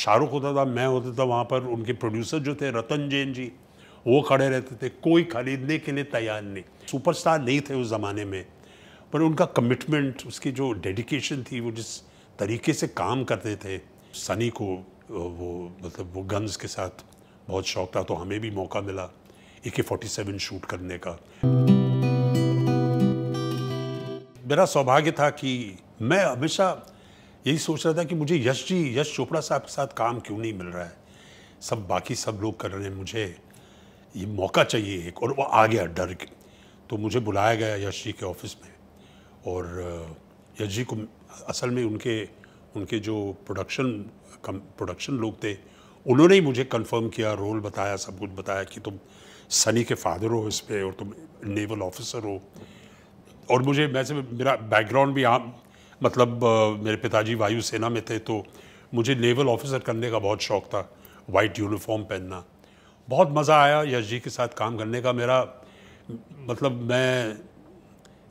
शाहरुख होता था मैं होता था वहाँ पर उनके प्रोड्यूसर जो थे रतन जैन जी वो खड़े रहते थे कोई खरीदने के लिए तैयार नहीं सुपरस्टार नहीं थे उस ज़माने में पर उनका कमिटमेंट उसकी जो डेडिकेशन थी वो जिस तरीके से काम करते थे सनी को वो मतलब वो गन्स के साथ बहुत शौक था तो हमें भी मौका मिला ए के फोर्टी सेवन शूट करने का मेरा सौभाग्य था कि मैं हमेशा यही सोच रहा था कि मुझे यश जी यश चोपड़ा साहब के साथ काम क्यों नहीं मिल रहा है सब बाकी सब लोग कर रहे हैं मुझे ये मौका चाहिए एक और वो आ गया डर के तो मुझे बुलाया गया यश जी के ऑफिस में और यश जी को असल में उनके उनके जो प्रोडक्शन प्रोडक्शन लोग थे उन्होंने ही मुझे कंफर्म किया रोल बताया सब कुछ बताया कि तुम सनी के फादर हो इस पर और तुम नेवल ऑफिसर हो और मुझे वैसे मेरा बैकग्राउंड भी आम मतलब मेरे पिताजी वायुसेना में थे तो मुझे नेवल ऑफिसर करने का बहुत शौक़ था वाइट यूनिफॉर्म पहनना बहुत मज़ा आया यश जी के साथ काम करने का मेरा मतलब मैं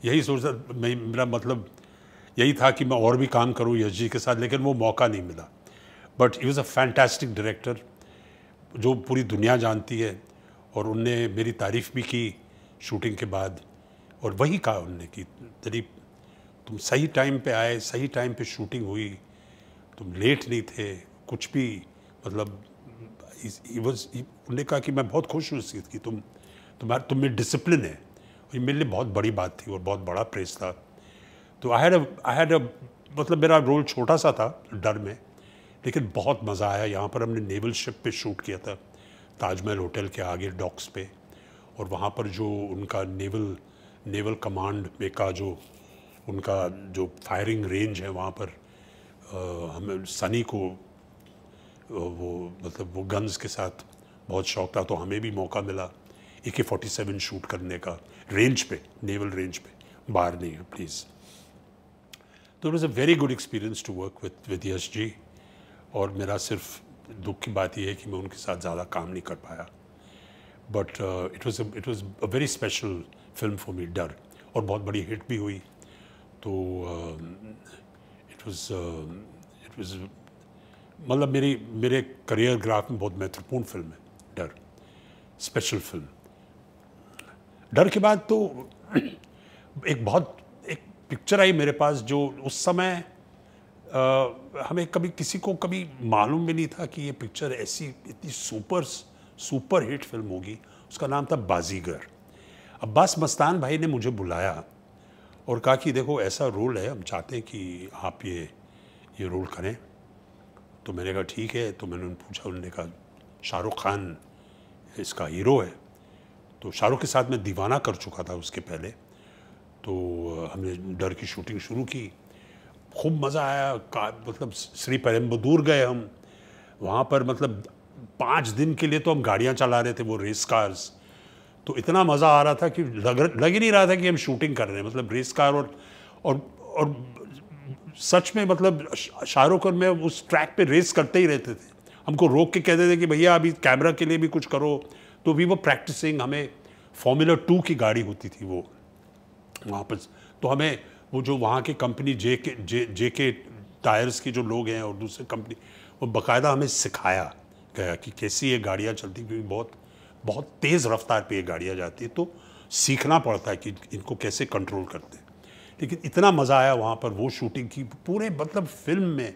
यही सोचता मैं मेरा मतलब यही था कि मैं और भी काम करूं यश जी के साथ लेकिन वो मौका नहीं मिला but he was a fantastic director जो पूरी दुनिया जानती है और उनने मेरी तारीफ़ भी की शूटिंग के बाद और वही कहा उनने की करीब तुम सही टाइम पे आए सही टाइम पे शूटिंग हुई तुम लेट नहीं थे कुछ भी मतलब उन्होंने कहा कि मैं बहुत खुश हूँ इस चीज़ की तुम तुम्हारे तुम में डिसिप्लिन है और ये मेरे लिए बहुत बड़ी बात थी और बहुत बड़ा प्रेस था तो आई हैड आई हैड मतलब मेरा रोल छोटा सा था डर में लेकिन बहुत मज़ा आया यहाँ पर हमने नेवल शिप पे शूट किया था ताजमहल होटल के आगे डॉक्स पे और वहाँ पर जो उनका नेवल नेवल कमांड में का जो उनका जो फायरिंग रेंज है वहाँ पर आ, हमें सनी को वो मतलब वो गन्स के साथ बहुत शौक था तो हमें भी मौका मिला ए के फोर्टी सेवन शूट करने का रेंज पे नेवल रेंज पे बाहर नहीं है प्लीज़ तो it was a very good experience to work with with Yash ji और मेरा सिर्फ दुख की बात यह है कि मैं उनके साथ ज़्यादा काम नहीं कर पाया but it was it was a very special film for me Darr और बहुत बड़ी हिट भी हुई तो इट वाज इट वाज मतलब मेरी मेरे करियर ग्राफ में बहुत महत्वपूर्ण फिल्म है डर स्पेशल फिल्म डर के बाद तो एक बहुत एक पिक्चर आई मेरे पास जो उस समय आ, uh, हमें कभी किसी को कभी मालूम भी नहीं था कि ये पिक्चर ऐसी इतनी सुपर सुपर हिट फिल्म होगी उसका नाम था बाजीगर अब्बास मस्तान भाई ने मुझे बुलाया और कहा कि देखो ऐसा रूल है हम चाहते हैं कि आप ये ये रूल करें तो मैंने कहा ठीक है तो मैंने उन पूछा उन्होंने कहा शाहरुख खान इसका हीरो है तो शाहरुख के साथ मैं दीवाना कर चुका था उसके पहले तो हमने डर की शूटिंग शुरू की खूब मज़ा आया का मतलब श्री परम्बदूर गए हम वहाँ पर मतलब पाँच दिन के लिए तो हम गाड़ियाँ चला रहे थे वो रेस कार्स तो इतना मज़ा आ रहा था कि लग लग ही नहीं रहा था कि हम शूटिंग कर रहे हैं मतलब रेस कार और और और सच में मतलब शाहरुख और मैं उस ट्रैक पे रेस करते ही रहते थे हमको रोक के कहते थे कि भैया अभी कैमरा के लिए भी कुछ करो तो भी वो प्रैक्टिसिंग हमें फॉर्मूला टू की गाड़ी होती थी वो वहाँ पर तो हमें वो जो वहाँ की कंपनी जे के जे जे के टायर्स की जो लोग हैं और दूसरे कंपनी वो बाकायदा हमें सिखाया गया कि कैसी ये गाड़ियाँ चलती क्योंकि बहुत बहुत तेज़ रफ्तार पे ये गाड़ियाँ जाती तो सीखना पड़ता है कि इनको कैसे कंट्रोल करते हैं लेकिन इतना मज़ा आया वहाँ पर वो शूटिंग की पूरे मतलब फिल्म में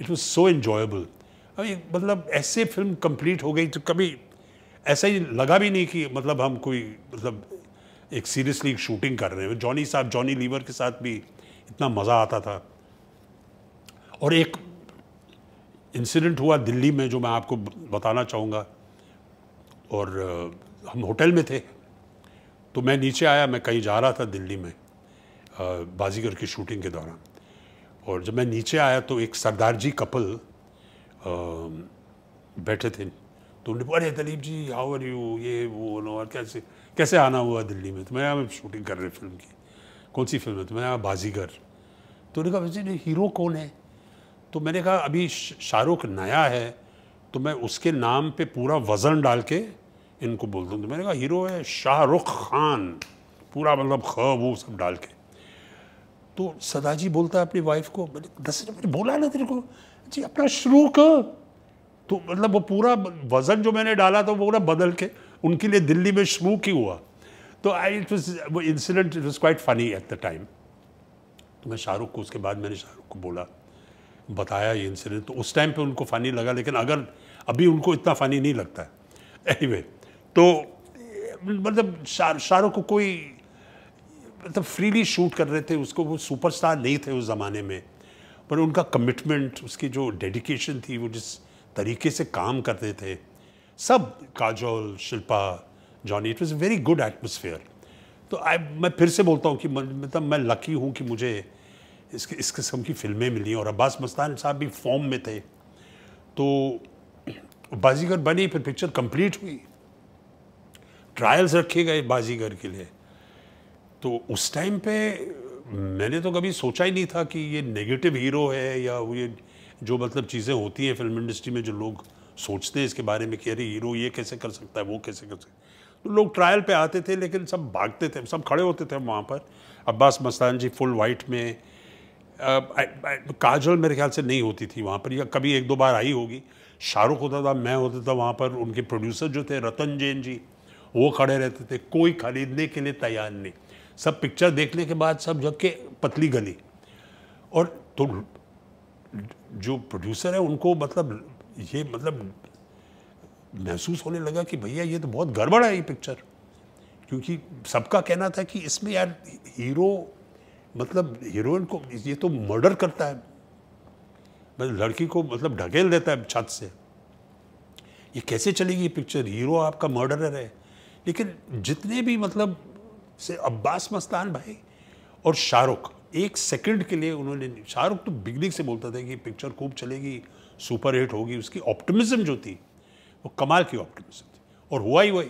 इट वॉज सो इन्जॉयबल अब मतलब ऐसे फिल्म कंप्लीट हो गई तो कभी ऐसा ही लगा भी नहीं कि मतलब हम कोई मतलब एक सीरियसली शूटिंग कर रहे हैं जॉनी साहब जॉनी लीवर के साथ भी इतना मज़ा आता था और एक इंसिडेंट हुआ दिल्ली में जो मैं आपको बताना चाहूँगा और हम होटल में थे तो मैं नीचे आया मैं कहीं जा रहा था दिल्ली में बाजीगर की शूटिंग के दौरान और जब मैं नीचे आया तो एक सरदार जी कपल बैठे थे तो उन्होंने अरे Dalip ji how are you ये वो नो और कैसे कैसे आना हुआ दिल्ली में तो मैं यहाँ शूटिंग कर रहे फिल्म की कौन सी फिल्म है तो मैं यहाँ बाजीगर तो उन्होंने कहा वैसे हीरो कौन है तो मैंने कहा अभी शाहरुख नया है तो मैं उसके नाम पे पूरा वज़न डाल के इनको बोल दूँ तो मैंने कहा हीरो है शाहरुख खान पूरा मतलब ख वो सब डाल के तो सदाजी बोलता है अपनी वाइफ को दस मैंने बोला ना तेरे को जी अपना शुरू कर तो मतलब वो पूरा वज़न जो मैंने डाला था वो पूरा बदल के उनके लिए दिल्ली में शुरू ही हुआ तो आई इट वॉज वो incident it was quite funny at the time तो मैं शाहरुख को उसके बाद मैंने शाहरुख को बोला बताया ये इंसिडेंट तो उस टाइम पे उनको फ़नी लगा लेकिन अगर अभी उनको इतना फ़नी नहीं लगता है एनी anyway, तो मतलब शाहरुख को कोई मतलब फ्रीली शूट कर रहे थे उसको वो सुपरस्टार नहीं थे उस ज़माने में पर उनका कमिटमेंट उसकी जो डेडिकेशन थी वो जिस तरीके से काम करते थे सब Kajol Shilpa Johnny it was very good atmosphere तो आई मैं फिर से बोलता हूँ कि मतलब मैं लकी हूँ कि मुझे इस इस किस्म की फिल्में मिली और अब्बास मस्तान साहब भी फॉर्म में थे तो बाजीगर बनी फिर पिक्चर कंप्लीट हुई ट्रायल्स रखे गए बाजीगर के लिए तो उस टाइम पे मैंने तो कभी सोचा ही नहीं था कि ये नेगेटिव हीरो है या ये जो मतलब चीज़ें होती हैं फिल्म इंडस्ट्री में जो लोग सोचते हैं इसके बारे में कि अरे हीरो ये कैसे कर सकता है वो कैसे कर सकता है तो लोग ट्रायल पे आते थे लेकिन सब भागते थे सब खड़े होते थे वहाँ पर अब्बास मस्तान जी फुल वाइट में काजल मेरे ख्याल से नहीं होती थी वहाँ पर या कभी एक दो बार आई होगी शाहरुख होता था मैं होता था वहाँ पर उनके प्रोड्यूसर जो थे रतन जैन जी वो खड़े रहते थे कोई खरीदने के लिए तैयार नहीं सब पिक्चर देखने के बाद सब जग के पतली गली और तो जो प्रोड्यूसर है उनको मतलब ये मतलब महसूस होने लगा कि भैया ये तो बहुत गड़बड़ है ये पिक्चर क्योंकि सबका कहना था कि इसमें यार हीरो मतलब हीरोइन को ये तो मर्डर करता है मतलब लड़की को मतलब ढकेल देता है छत से ये कैसे चलेगी ये पिक्चर हीरो आपका मर्डरर है लेकिन जितने भी मतलब से अब्बास मस्तान भाई और शाहरुख एक सेकंड के लिए उन्होंने शाहरुख तो बिगनिंग से बोलता था कि पिक्चर खूब चलेगी सुपर हिट होगी उसकी ऑप्टिमिज्म जो थी वो कमाल की ऑप्टिमिज्म थी और हुआ ही वही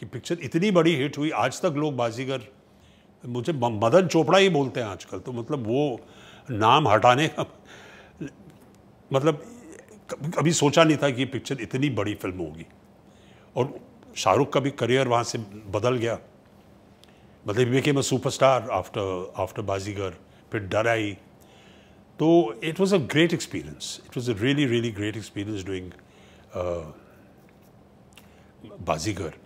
कि पिक्चर इतनी बड़ी हिट हुई आज तक लोग बाजीगर मुझे मदन चोपड़ा ही बोलते हैं आजकल तो मतलब वो नाम हटाने का मतलब कभी सोचा नहीं था कि ये पिक्चर इतनी बड़ी फिल्म होगी और शाहरुख का भी करियर वहाँ से बदल गया मतलब became a superstar after after Baazigar फिर डर आई तो it was a great experience it was a really really great experience doing Baazigar